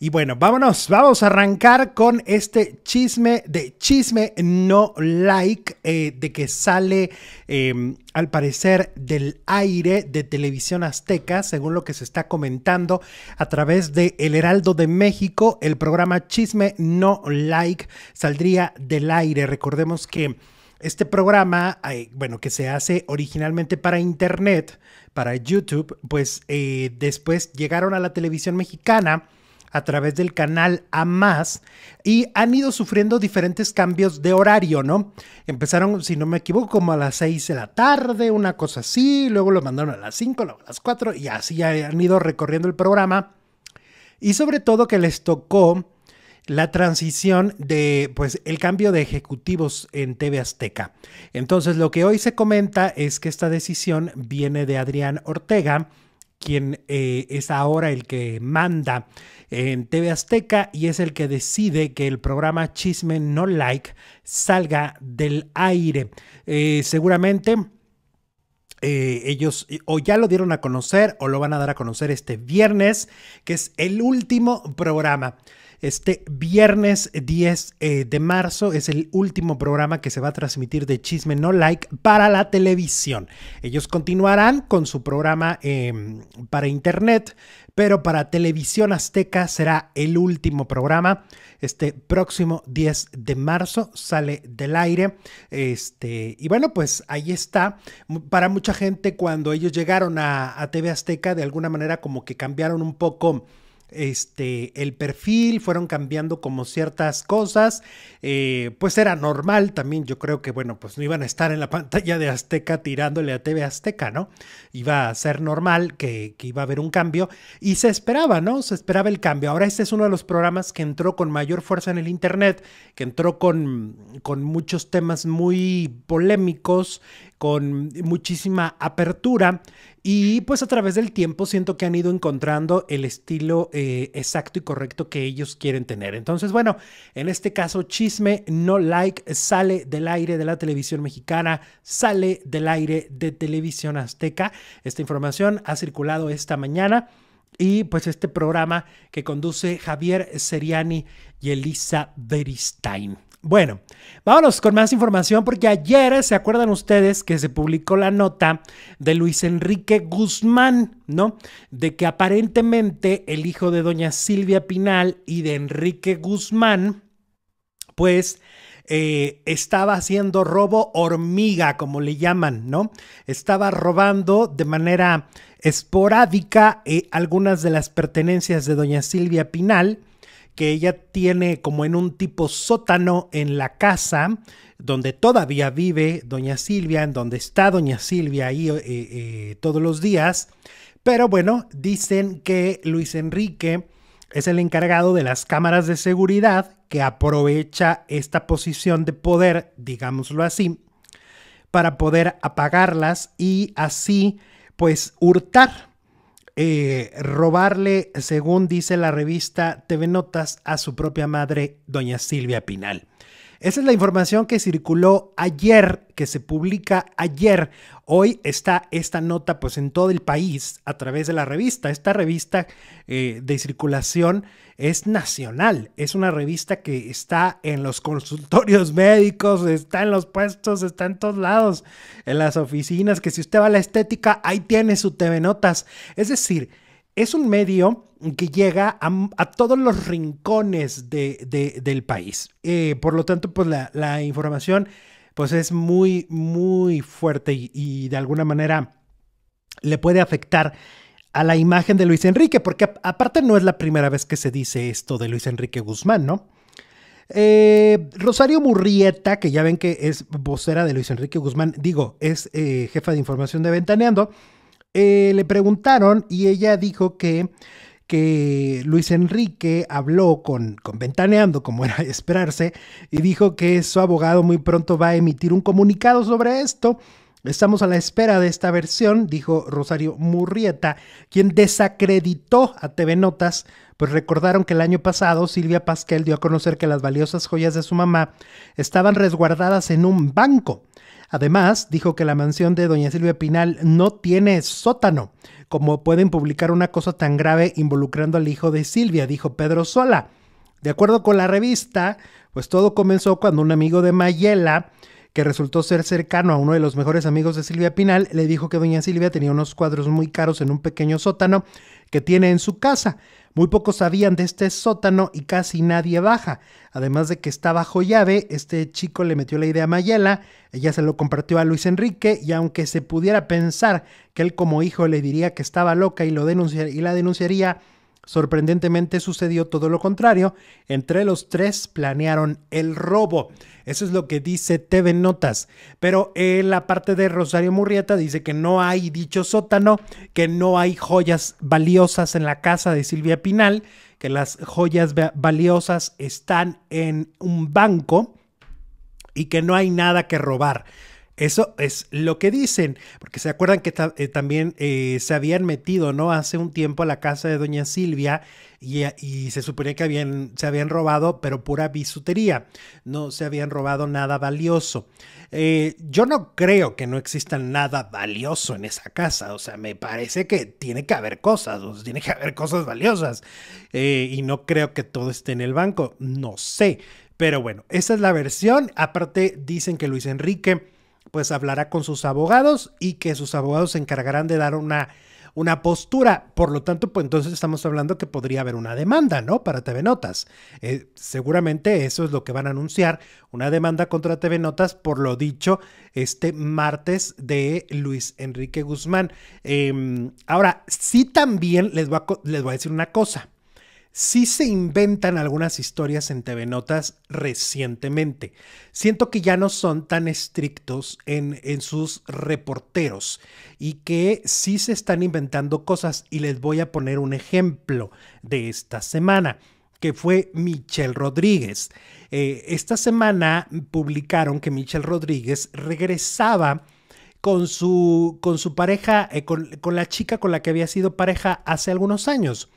Y bueno, vámonos, vamos a arrancar con este chisme de chisme no like eh, de que sale em, al parecer del aire de televisión azteca, según lo que se está comentando a través de El Heraldo de México, el programa chisme no like saldría del aire. Recordemos que... Este programa, eh, bueno, que se hace originalmente para Internet, para YouTube, pues eh, después llegaron a la televisión mexicana a través del canal A más y han ido sufriendo diferentes cambios de horario, ¿no? Empezaron, si no me equivoco, como a las 6 de la tarde, una cosa así, luego lo mandaron a las 5, luego a las 4 y así han ido recorriendo el programa. Y sobre todo que les tocó la transición de, pues, el cambio de ejecutivos en TV Azteca. Entonces, lo que hoy se comenta es que esta decisión viene de Adrián Ortega, quien eh, es ahora el que manda en TV Azteca y es el que decide que el programa Chisme No Like salga del aire. Eh, seguramente... Eh, ellos o ya lo dieron a conocer o lo van a dar a conocer este viernes, que es el último programa. Este viernes 10 eh, de marzo es el último programa que se va a transmitir de Chisme No Like para la televisión. Ellos continuarán con su programa em, para internet, pero para televisión azteca será el último programa. Este próximo 10 de marzo sale del aire. Este, y bueno, pues ahí está. Para mucha gente, cuando ellos llegaron a TV Azteca, de alguna manera como que cambiaron un poco este, el perfil, fueron cambiando como ciertas cosas, eh, pues era normal también, yo creo que, bueno, pues no iban a estar en la pantalla de Azteca tirándole a TV Azteca, ¿no? Iba a ser normal que, que iba a haber un cambio y se esperaba, ¿no? Se esperaba el cambio. Ahora este es uno de los programas que entró con mayor fuerza en el Internet, que entró con, con muchos temas muy polémicos, con muchísima apertura y pues a través del tiempo siento que han ido encontrando el estilo eh, exacto y correcto que ellos quieren tener. Entonces, bueno, en este caso, Chisme No Like sale del aire de la televisión mexicana, sale del aire de televisión azteca. Esta información ha circulado esta mañana. Y pues este programa que conduce Javier Seriani y Elisa Beristain. Bueno, vámonos con más información porque ayer se acuerdan ustedes que se publicó la nota de Luis Enrique Guzmán, ¿no? De que aparentemente el hijo de doña Silvia Pinal y de Enrique Guzmán, pues eh, estaba haciendo robo hormiga, como le llaman, ¿no? Estaba robando de manera esporádica eh, algunas de las pertenencias de doña Silvia Pinal que ella tiene como en un tipo sótano en la casa donde todavía vive doña Silvia, en donde está doña Silvia ahí eh, eh, todos los días. Pero bueno, dicen que Luis Enrique es el encargado de las cámaras de seguridad que aprovecha esta posición de poder, digámoslo así, para poder apagarlas y así pues hurtar eh, robarle, según dice la revista TV Notas, a su propia madre, doña Silvia Pinal. Esa es la información que circuló ayer, que se publica ayer. Hoy está esta nota pues en todo el país a través de la revista. Esta revista eh, de circulación es nacional. Es una revista que está en los consultorios médicos, está en los puestos, está en todos lados, en las oficinas, que si usted va a la estética, ahí tiene su TV Notas. Es decir, es un medio que llega a, todos los rincones de, del país. Eh, por lo tanto, pues la, información pues es muy, muy fuerte y, de alguna manera le puede afectar a la imagen de Luis Enrique, porque aparte no es la primera vez que se dice esto de Luis Enrique Guzmán, ¿no? Eh, Rosario Murrieta, que ya ven que es vocera de Luis Enrique Guzmán, digo, es eh, jefa de información de Ventaneando, eh, le preguntaron y ella dijo que, que Luis Enrique habló con, con Ventaneando, como era esperarse, y dijo que su abogado muy pronto va a emitir un comunicado sobre esto. Estamos a la espera de esta versión, dijo Rosario Murrieta, quien desacreditó a TV Notas, pues recordaron que el año pasado Silvia Pasquel dio a conocer que las valiosas joyas de su mamá estaban resguardadas en un banco. Además, dijo que la mansión de doña Silvia Pinal no tiene sótano. como pueden publicar una cosa tan grave involucrando al hijo de Silvia? Dijo Pedro Sola. De acuerdo con la revista, pues todo comenzó cuando un amigo de Mayela que resultó ser cercano a uno de los mejores amigos de Silvia Pinal, le dijo que doña Silvia tenía unos cuadros muy caros en un pequeño sótano que tiene en su casa. Muy pocos sabían de este sótano y casi nadie baja. Además de que está bajo llave, este chico le metió la idea a Mayela, ella se lo compartió a Luis Enrique y aunque se pudiera pensar que él como hijo le diría que estaba loca y, lo y la denunciaría, Sorprendentemente sucedió todo lo contrario. Entre los tres planearon el robo. Eso es lo que dice TV Notas. Pero en la parte de Rosario Murrieta dice que no hay dicho sótano, que no hay joyas valiosas en la casa de Silvia Pinal, que las joyas valiosas están en un banco y que no hay nada que robar. Eso es lo que dicen, porque se acuerdan que eh, también eh, se habían metido, ¿no? Hace un tiempo a la casa de doña Silvia eh, y, se suponía que habían, se habían robado, pero pura bisutería, no se habían robado nada valioso. yo no creo que no exista nada valioso en esa casa, o sea, me parece que tiene que haber cosas, tiene que haber cosas valiosas, y no creo que todo esté en el banco, no sé, pero bueno, esa es la versión, aparte dicen que Luis Enrique pues hablará con sus abogados y que sus abogados se encargarán de dar una, una postura. Por lo tanto, pues entonces estamos hablando que podría haber una demanda, ¿no? Para TV Notas. Eh, seguramente eso es lo que van a anunciar, una demanda contra TV Notas por lo dicho este martes de Luis Enrique Guzmán. Em, ahora, sí también les les voy a decir una cosa sí se inventan algunas historias en TV Notas recientemente. Siento que ya no son tan estrictos en, sus reporteros y que sí se están inventando cosas. Y les voy a poner un ejemplo de esta semana que fue Michelle Rodríguez. Eh, esta semana publicaron que Michelle Rodríguez regresaba con su, con su pareja, eh, con la chica con la que había sido pareja hace algunos años.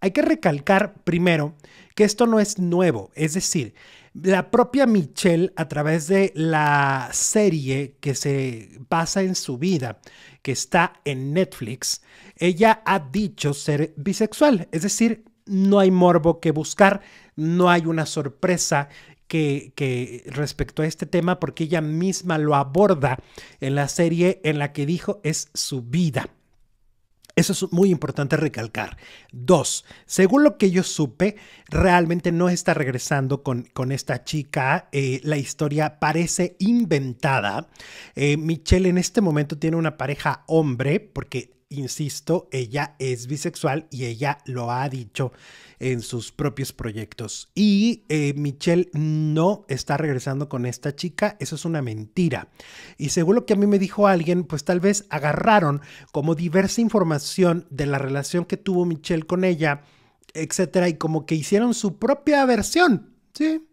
Hay que recalcar primero que esto no es nuevo, es decir, la propia Michelle a través de la serie que se basa en su vida, que está en Netflix, ella ha dicho ser bisexual, es decir, no hay morbo que buscar, no hay una sorpresa que, respecto a este tema porque ella misma lo aborda en la serie en la que dijo es su vida. Eso es muy importante recalcar. Dos, según lo que yo supe, realmente no está regresando con, con esta chica. Eh, la historia parece inventada. Eh, Michelle en este momento tiene una pareja hombre, porque insisto, ella es bisexual y ella lo ha dicho en sus propios proyectos. Y eh, Michelle no está regresando con esta chica, eso es una mentira. Y según lo que a mí me dijo alguien, pues tal vez agarraron como diversa información de la relación que tuvo Michelle con ella, etcétera, y como que hicieron su propia versión, ¿sí?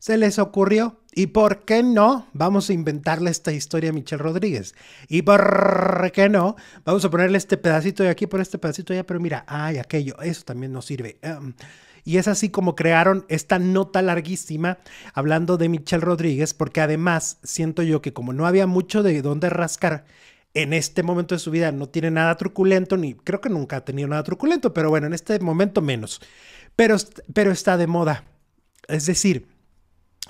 Se les ocurrió ¿Y por qué no? Vamos a inventarle esta historia a Michelle Rodríguez. ¿Y por qué no? Vamos a ponerle este pedacito de aquí por este pedacito de allá, pero mira, ay, aquello, eso también nos sirve. Em, y es así como crearon esta nota larguísima hablando de Michelle Rodríguez, porque además siento yo que como no había mucho de dónde rascar, en este momento de su vida no tiene nada truculento, ni creo que nunca ha tenido nada truculento, pero bueno, en este momento menos. Pero, pero está de moda. Es decir,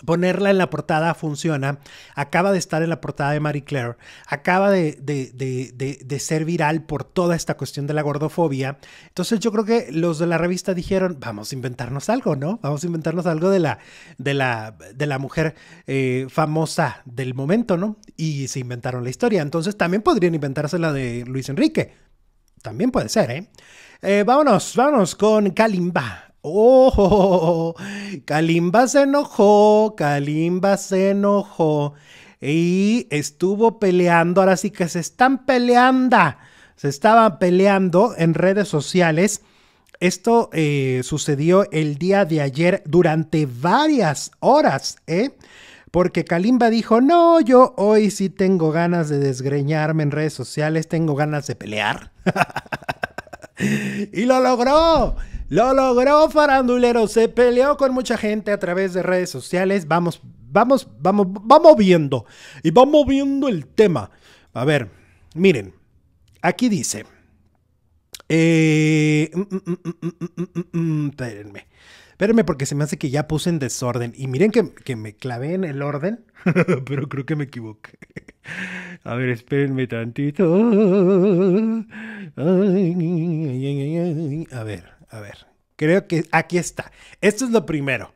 ponerla en la portada funciona. Acaba de estar en la portada de Marie Claire. Acaba de, ser viral por toda esta cuestión de la gordofobia. Entonces yo creo que los de la revista dijeron, vamos a inventarnos algo, ¿no? Vamos a inventarnos algo de la, de la, de la mujer eh, famosa del momento, ¿no? Y se inventaron la historia. Entonces también podrían inventarse la de Luis Enrique. También puede ser, eh, eh vámonos, vámonos con Kalimba. Oh, Kalimba se enojó, Kalimba se enojó y estuvo peleando, ahora sí que se están peleando, se estaban peleando en redes sociales. Esto eh, sucedió el día de ayer durante varias horas, ¿eh? Porque Kalimba dijo, no, yo hoy sí tengo ganas de desgreñarme en redes sociales, tengo ganas de pelear. y lo logró. Lo logró, farandulero. Se peleó con mucha gente a través de redes sociales. Vamos, vamos, vamos, vamos viendo. Y vamos viendo el tema. A ver, miren. Aquí dice. espérenme. Espérenme porque se me hace que ya puse en desorden. Y miren que, que me clavé en el orden, pero creo que me equivoqué. A ver, espérenme tantito. A ver. A ver, creo que aquí está. Esto es lo primero.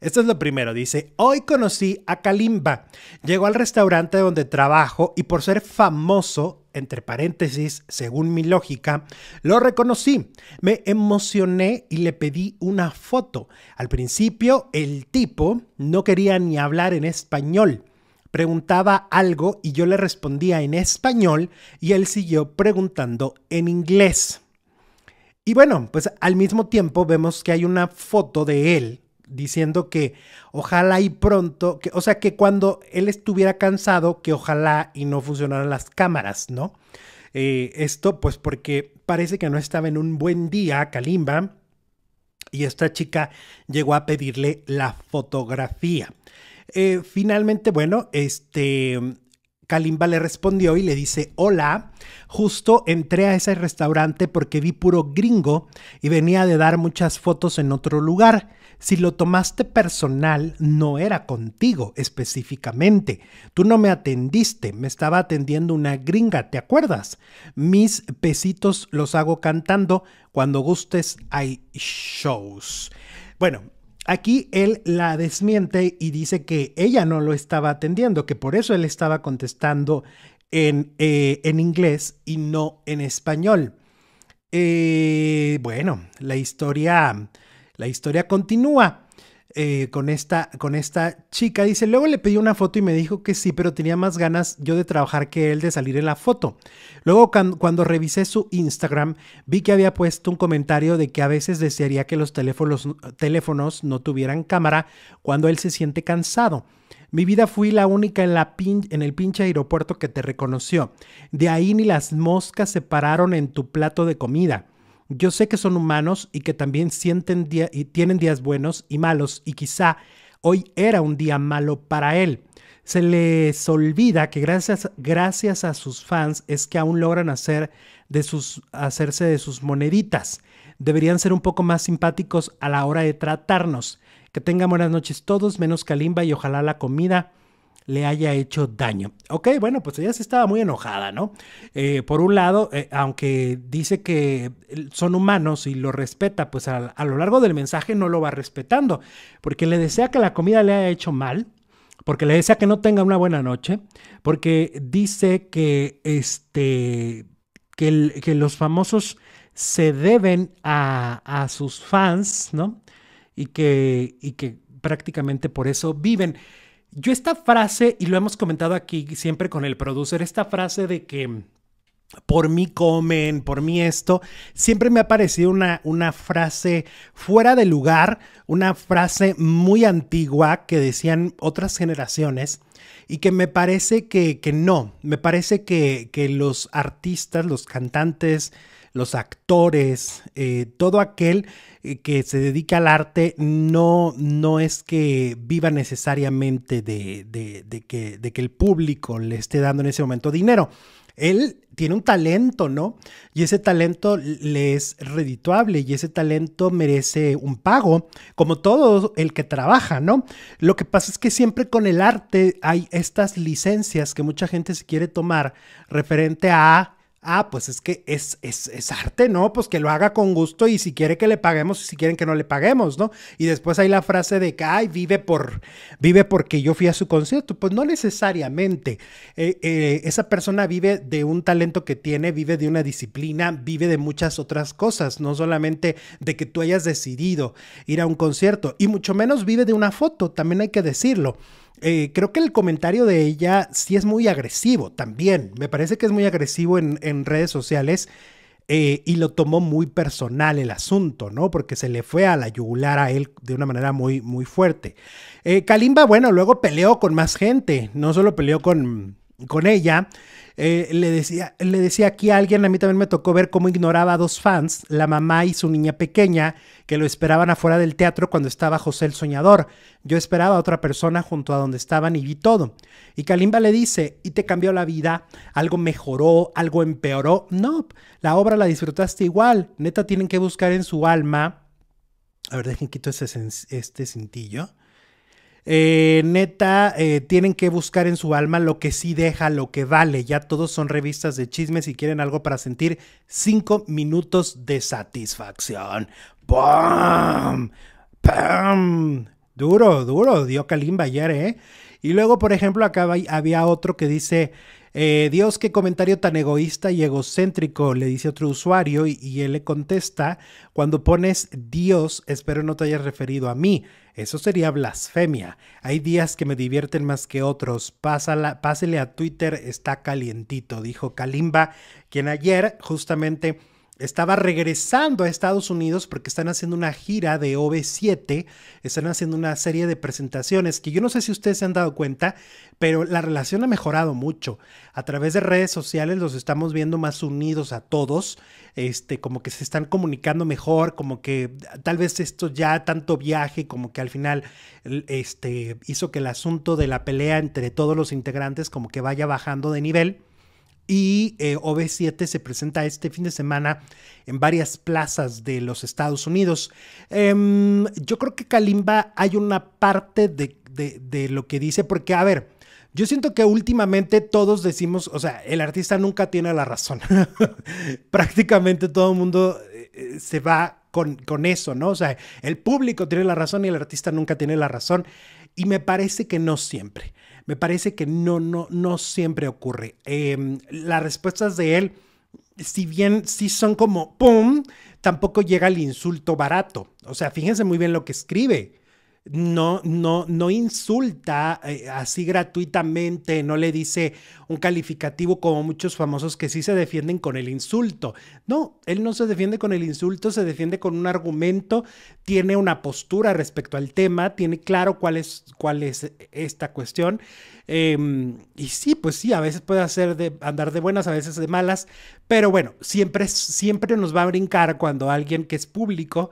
Esto es lo primero, dice, hoy conocí a Kalimba. Llegó al restaurante donde trabajo y por ser famoso, entre paréntesis, según mi lógica, lo reconocí. Me emocioné y le pedí una foto. Al principio, el tipo no quería ni hablar en español. Preguntaba algo y yo le respondía en español y él siguió preguntando en inglés. Y bueno, pues al mismo tiempo vemos que hay una foto de él diciendo que ojalá y pronto, que, o sea, que cuando él estuviera cansado, que ojalá y no funcionaran las cámaras, ¿no? Eh, esto pues porque parece que no estaba en un buen día Kalimba y esta chica llegó a pedirle la fotografía. Eh, finalmente, bueno, este Kalimba le respondió y le dice, hola, justo entré a ese restaurante porque vi puro gringo y venía de dar muchas fotos en otro lugar. Si lo tomaste personal, no era contigo específicamente. Tú no me atendiste, me estaba atendiendo una gringa, ¿te acuerdas? Mis pesitos los hago cantando. Cuando gustes hay shows. Bueno, Aquí él la desmiente y dice que ella no lo estaba atendiendo, que por eso él estaba contestando en, eh, inglés y no en español. Eh, bueno, la historia, la historia continúa. Eh, con, esta, con esta chica. Dice, luego le pedí una foto y me dijo que sí, pero tenía más ganas yo de trabajar que él de salir en la foto. Luego cuando revisé su Instagram, vi que había puesto un comentario de que a veces desearía que los teléfonos, teléfonos no tuvieran cámara cuando él se siente cansado. Mi vida fui la única en, la en el pinche aeropuerto que te reconoció. De ahí ni las moscas se pararon en tu plato de comida. Yo sé que son humanos y que también sienten y tienen días buenos y malos y quizá hoy era un día malo para él. Se les olvida que gracias, gracias a sus fans es que aún logran hacer de sus, hacerse de sus moneditas. Deberían ser un poco más simpáticos a la hora de tratarnos. Que tengan buenas noches todos, menos Kalimba y ojalá la comida le haya hecho daño. Ok, bueno, pues ella se estaba muy enojada, ¿no? Eh, por un lado, eh, aunque dice que eh, son humanos y lo respeta, pues a, lo largo del mensaje no lo va respetando, porque le desea que la comida le haya hecho mal, porque le desea que no tenga una buena noche, porque dice que, este, que, los famosos se deben a, a sus fans, ¿no? Y que, y que prácticamente por eso viven. Yo esta frase, y lo hemos comentado aquí siempre con el producer, esta frase de que por mí comen, por mí esto, siempre me ha parecido una, frase fuera de lugar, una frase muy antigua que decían otras generaciones y que me parece que, no, me parece que, los artistas, los cantantes, los actores, eh, todo aquel eh, que se dedica al arte no, no es que viva necesariamente de, de, que, de que el público le esté dando en ese momento dinero. Él tiene un talento, ¿no? Y ese talento le es redituable y ese talento merece un pago, como todo el que trabaja, ¿no? Lo que pasa es que siempre con el arte hay estas licencias que mucha gente se quiere tomar referente a Ah, pues es que es, es, es, arte, ¿no? Pues que lo haga con gusto y si quiere que le paguemos y si quieren que no le paguemos, ¿no? Y después hay la frase de que, ay, vive, por, vive porque yo fui a su concierto. Pues no necesariamente. Eh, eh, esa persona vive de un talento que tiene, vive de una disciplina, vive de muchas otras cosas, no solamente de que tú hayas decidido ir a un concierto y mucho menos vive de una foto, también hay que decirlo. Eh, creo que el comentario de ella sí es muy agresivo también. Me parece que es muy agresivo en, redes sociales. Eh, y lo tomó muy personal el asunto, ¿no? Porque se le fue a la yugular a él de una manera muy, muy fuerte. Eh, Kalimba, bueno, luego peleó con más gente, no solo peleó con, con ella, eh, le, decía, le decía aquí a alguien, a mí también me tocó ver cómo ignoraba a dos fans, la mamá y su niña pequeña, que lo esperaban afuera del teatro cuando estaba José el Soñador. Yo esperaba a otra persona junto a donde estaban y vi todo. Y Kalimba le dice, ¿y te cambió la vida? ¿Algo mejoró? ¿Algo empeoró? No, la obra la disfrutaste igual. Neta, tienen que buscar en su alma. A ver, dejen quito este cintillo. Eh, neta, eh, tienen que buscar en su alma lo que sí deja, lo que vale. Ya todos son revistas de chismes y quieren algo para sentir cinco minutos de satisfacción. ¡Bum! ¡Pam! Duro, duro, dio Kalimba ayer, ¿eh? Y luego, por ejemplo, acá había otro que dice, eh, Dios, qué comentario tan egoísta y egocéntrico, le dice otro usuario y, él le contesta, cuando pones Dios, espero no te hayas referido a mí. Eso sería blasfemia. Hay días que me divierten más que otros. Pásala, pásele a Twitter, está calientito, dijo Kalimba, quien ayer justamente estaba regresando a Estados Unidos porque están haciendo una gira de OV7, están haciendo una serie de presentaciones que yo no sé si ustedes se han dado cuenta, pero la relación ha mejorado mucho. A través de redes sociales los estamos viendo más unidos a todos, este, como que se están comunicando mejor, como que tal vez esto ya tanto viaje, como que al final este, hizo que el asunto de la pelea entre todos los integrantes como que vaya bajando de nivel. Y eh, ob 7 se presenta este fin de semana en varias plazas de los Estados Unidos. Em, yo creo que Kalimba hay una parte de, lo que dice, porque a ver, yo siento que últimamente todos decimos, o sea, el artista nunca tiene la razón. Prácticamente todo el mundo eh, eh, se va con, con, eso, ¿no? O sea, el público tiene la razón y el artista nunca tiene la razón. Y me parece que no siempre me parece que no, no, no siempre ocurre. Em, las respuestas de él, si bien sí son como ¡pum!, tampoco llega el insulto barato. O sea, fíjense muy bien lo que escribe no, no, no insulta eh, así gratuitamente, no le dice un calificativo como muchos famosos que sí se defienden con el insulto. No, él no se defiende con el insulto, se defiende con un argumento, tiene una postura respecto al tema, tiene claro cuál es, esta cuestión. Em, y sí, pues sí, a veces puede hacer de, andar de buenas, a veces de malas, pero bueno, siempre, siempre nos va a brincar cuando alguien que es público,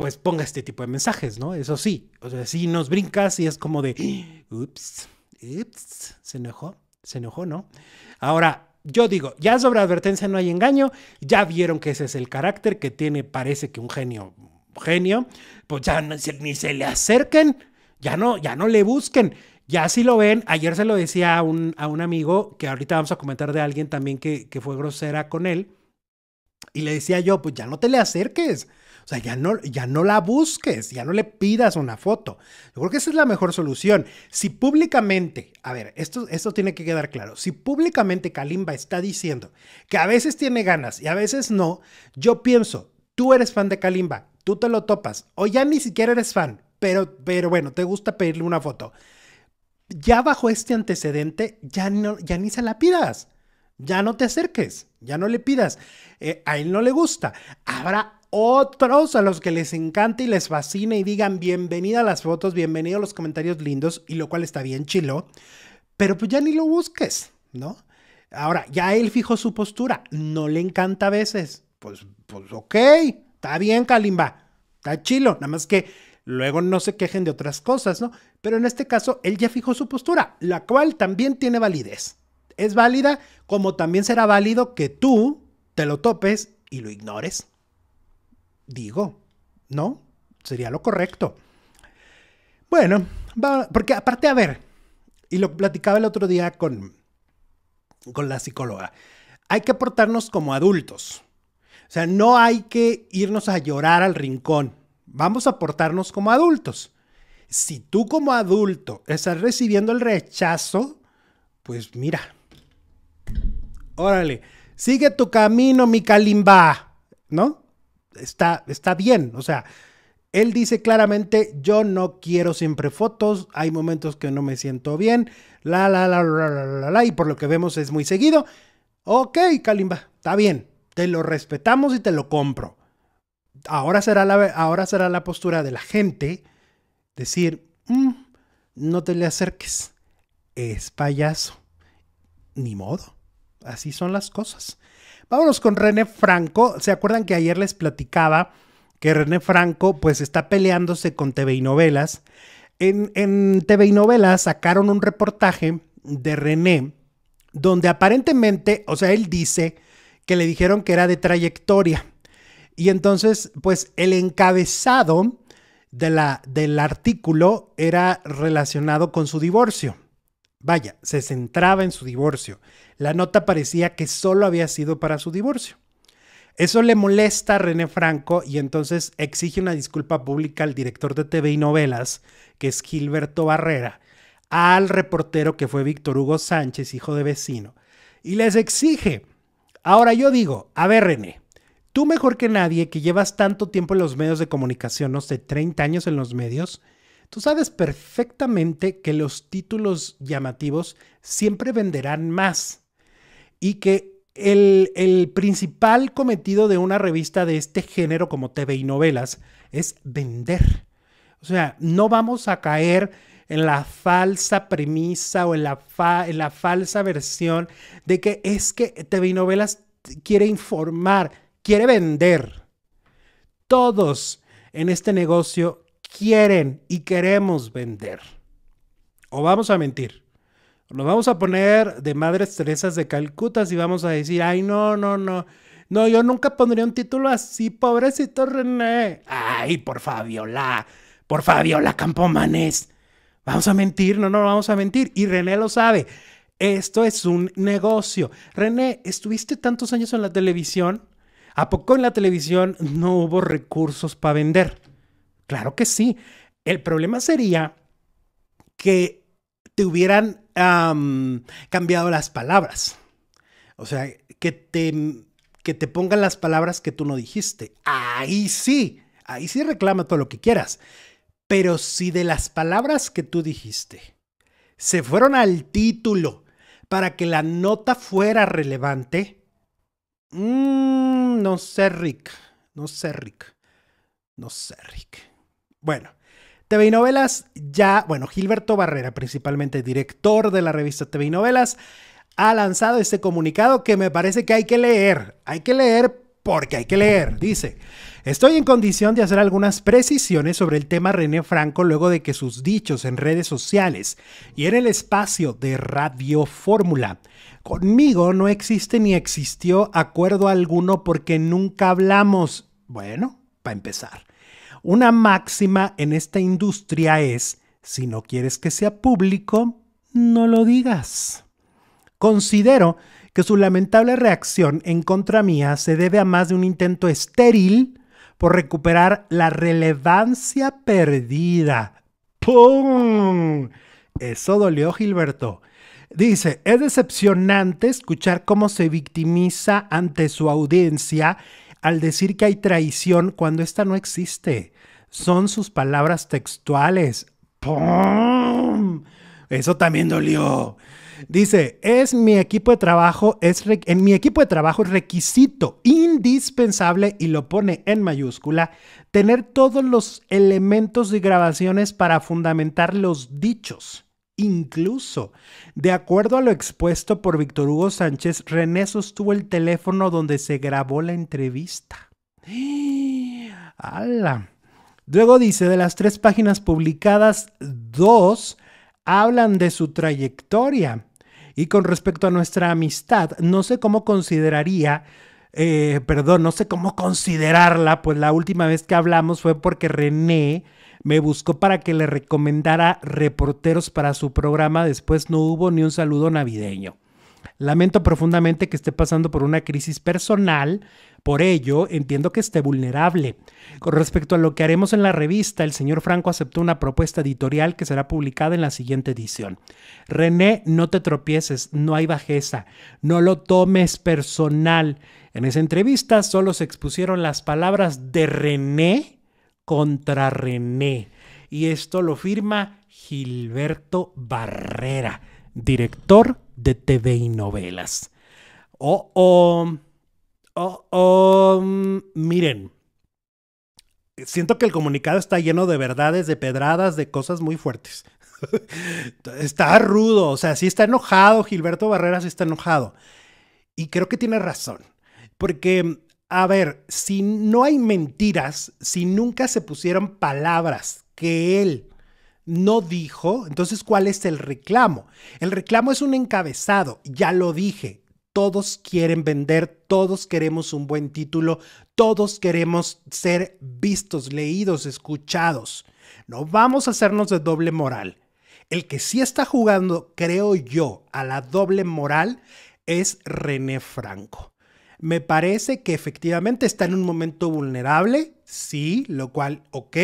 pues ponga este tipo de mensajes, ¿no? Eso sí, o sea, si nos brincas y es como de, ups, ups, se enojó, se enojó, ¿no? Ahora, yo digo, ya sobre advertencia no hay engaño, ya vieron que ese es el carácter que tiene, parece que un genio, genio, pues ya ni se le acerquen, ya no, ya no le busquen. Ya si lo ven, ayer se lo decía a un, a un amigo, que ahorita vamos a comentar de alguien también que, que fue grosera con él, y le decía yo, pues ya no te le acerques, sea, ya no, ya no la busques, ya no le pidas una foto. Yo creo que esa es la mejor solución. Si públicamente, a ver, esto, esto tiene que quedar claro, si públicamente Kalimba está diciendo que a veces tiene ganas y a veces no, yo pienso, tú eres fan de Kalimba, tú te lo topas, o ya ni siquiera eres fan, pero, pero bueno, te gusta pedirle una foto. Ya bajo este antecedente, ya, no, ya ni se la pidas. Ya no te acerques, ya no le pidas. Eh, a él no le gusta. Habrá otros a los que les encanta y les fascina y digan bienvenida a las fotos, bienvenido a los comentarios lindos, y lo cual está bien chilo, pero pues ya ni lo busques, ¿no? Ahora, ya él fijó su postura, no le encanta a veces, pues, pues ok, está bien Kalimba, está chilo, nada más que luego no se quejen de otras cosas, ¿no? Pero en este caso, él ya fijó su postura, la cual también tiene validez. Es válida como también será válido que tú te lo topes y lo ignores. Digo, ¿no? Sería lo correcto. Bueno, porque aparte, a ver, y lo platicaba el otro día con, con la psicóloga, hay que portarnos como adultos. O sea, no hay que irnos a llorar al rincón. Vamos a portarnos como adultos. Si tú como adulto estás recibiendo el rechazo, pues mira. Órale, sigue tu camino, mi Kalimba, ¿no? está, está bien, o sea, él dice claramente, yo no quiero siempre fotos, hay momentos que no me siento bien, la, la, la, la, la, y por lo que vemos es muy seguido. Ok, Kalimba, está bien, te lo respetamos y te lo compro. Ahora será la, ahora será la postura de la gente decir, mm, no te le acerques, es payaso. Ni modo, así son las cosas. Vámonos con René Franco. ¿Se acuerdan que ayer les platicaba que René Franco pues está peleándose con TV y Novelas? En, en TV y Novelas sacaron un reportaje de René donde aparentemente, o sea, él dice que le dijeron que era de trayectoria. Y entonces, pues el encabezado de la, del artículo era relacionado con su divorcio. Vaya, se centraba en su divorcio. La nota parecía que solo había sido para su divorcio. Eso le molesta a René Franco y entonces exige una disculpa pública al director de TV y novelas, que es Gilberto Barrera, al reportero que fue Víctor Hugo Sánchez, hijo de vecino, y les exige. Ahora yo digo, a ver René, tú mejor que nadie que llevas tanto tiempo en los medios de comunicación, no sé, 30 años en los medios, Tú sabes perfectamente que los títulos llamativos siempre venderán más y que el, principal cometido de una revista de este género como TV y novelas es vender. O sea, no vamos a caer en la falsa premisa o en la, en la falsa versión de que es que TV y novelas quiere informar, quiere vender. Todos en este negocio quieren y queremos vender. O vamos a mentir. Nos vamos a poner de Madres Teresas de calcutas y vamos a decir, ay, no, no, no. No, yo nunca pondría un título así, pobrecito René. Ay, por Fabiola, por Fabiola Campomanes. Vamos a mentir, no, no, vamos a mentir. Y René lo sabe. Esto es un negocio. René, estuviste tantos años en la televisión. ¿A poco en la televisión no hubo recursos para vender? Claro que sí. El problema sería que te hubieran cambiado las palabras. O sea, que te, pongan las palabras que tú no dijiste. Ahí sí, ahí sí reclama todo lo que quieras. Pero si de las palabras que tú dijiste se fueron al título para que la nota fuera relevante, mm, no sé, Rick. No sé, Rick. No sé, Rick. Bueno, TV y Novelas ya, bueno, Gilberto Barrera, principalmente director de la revista TV Novelas, ha lanzado este comunicado que me parece que hay que leer. Hay que leer porque hay que leer. Dice, estoy en condición de hacer algunas precisiones sobre el tema René Franco luego de que sus dichos en redes sociales y en el espacio de Radio Fórmula. Conmigo no existe ni existió acuerdo alguno porque nunca hablamos. Bueno, para empezar. Una máxima en esta industria es, si no quieres que sea público, no lo digas. Considero que su lamentable reacción en contra mía se debe a más de un intento estéril por recuperar la relevancia perdida. ¡Pum! Eso dolió, Gilberto. Dice, es decepcionante escuchar cómo se victimiza ante su audiencia al decir que hay traición cuando esta no existe. Son sus palabras textuales. Eso también dolió. Dice, es mi equipo de trabajo, es en mi equipo de trabajo requisito indispensable y lo pone en mayúscula tener todos los elementos y grabaciones para fundamentar los dichos. Incluso, de acuerdo a lo expuesto por Víctor Hugo Sánchez, René sostuvo el teléfono donde se grabó la entrevista. Luego dice, de las tres páginas publicadas, dos hablan de su trayectoria. Y con respecto a nuestra amistad, no sé cómo consideraría eh, perdón, no sé cómo considerarla, pues la última vez que hablamos fue porque René me buscó para que le recomendara reporteros para su programa, después no hubo ni un saludo navideño. Lamento profundamente que esté pasando por una crisis personal, por ello entiendo que esté vulnerable. Con respecto a lo que haremos en la revista, el señor Franco aceptó una propuesta editorial que será publicada en la siguiente edición. René, no te tropieces, no hay bajeza, no lo tomes personal. En esa entrevista solo se expusieron las palabras de René contra René. Y esto lo firma Gilberto Barrera, director de TV y novelas. Oh, oh, oh, oh, miren. Siento que el comunicado está lleno de verdades, de pedradas, de cosas muy fuertes. está rudo, o sea, sí está enojado, Gilberto Barrera sí está enojado. Y creo que tiene razón, porque a ver, si no hay mentiras, si nunca se pusieron palabras que él no dijo, entonces ¿cuál es el reclamo? El reclamo es un encabezado, ya lo dije, todos quieren vender, todos queremos un buen título, todos queremos ser vistos, leídos, escuchados. No vamos a hacernos de doble moral. El que sí está jugando, creo yo, a la doble moral es René Franco. Me parece que efectivamente está en un momento vulnerable, sí, lo cual, ok,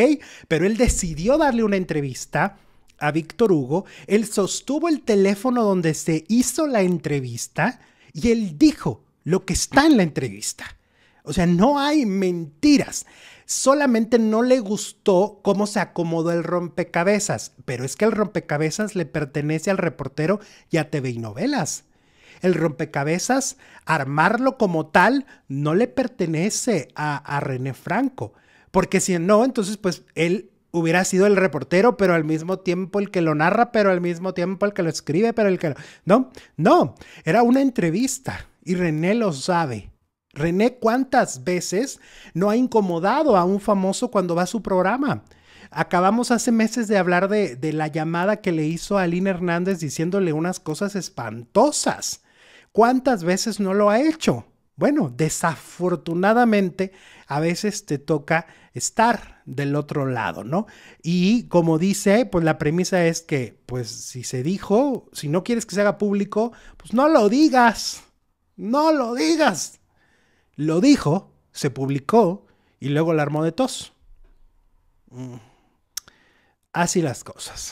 pero él decidió darle una entrevista a Víctor Hugo, él sostuvo el teléfono donde se hizo la entrevista y él dijo lo que está en la entrevista. O sea, no hay mentiras. Solamente no le gustó cómo se acomodó el rompecabezas, pero es que el rompecabezas le pertenece al reportero y a TV y Novelas. El rompecabezas, armarlo como tal, no le pertenece a, René Franco. Porque si no, entonces pues él hubiera sido el reportero, pero al mismo tiempo el que lo narra, pero al mismo tiempo el que lo escribe, pero el que lo... No, no, era una entrevista y René lo sabe. René, ¿cuántas veces no ha incomodado a un famoso cuando va a su programa? Acabamos hace meses de hablar de, la llamada que le hizo a Aline Hernández diciéndole unas cosas espantosas ¿Cuántas veces no lo ha hecho? Bueno, desafortunadamente a veces te toca estar del otro lado, ¿no? Y como dice, pues la premisa es que, pues si se dijo, si no quieres que se haga público, pues no lo digas, no lo digas. Lo dijo, se publicó y luego la armó de tos. Mm. Así las cosas.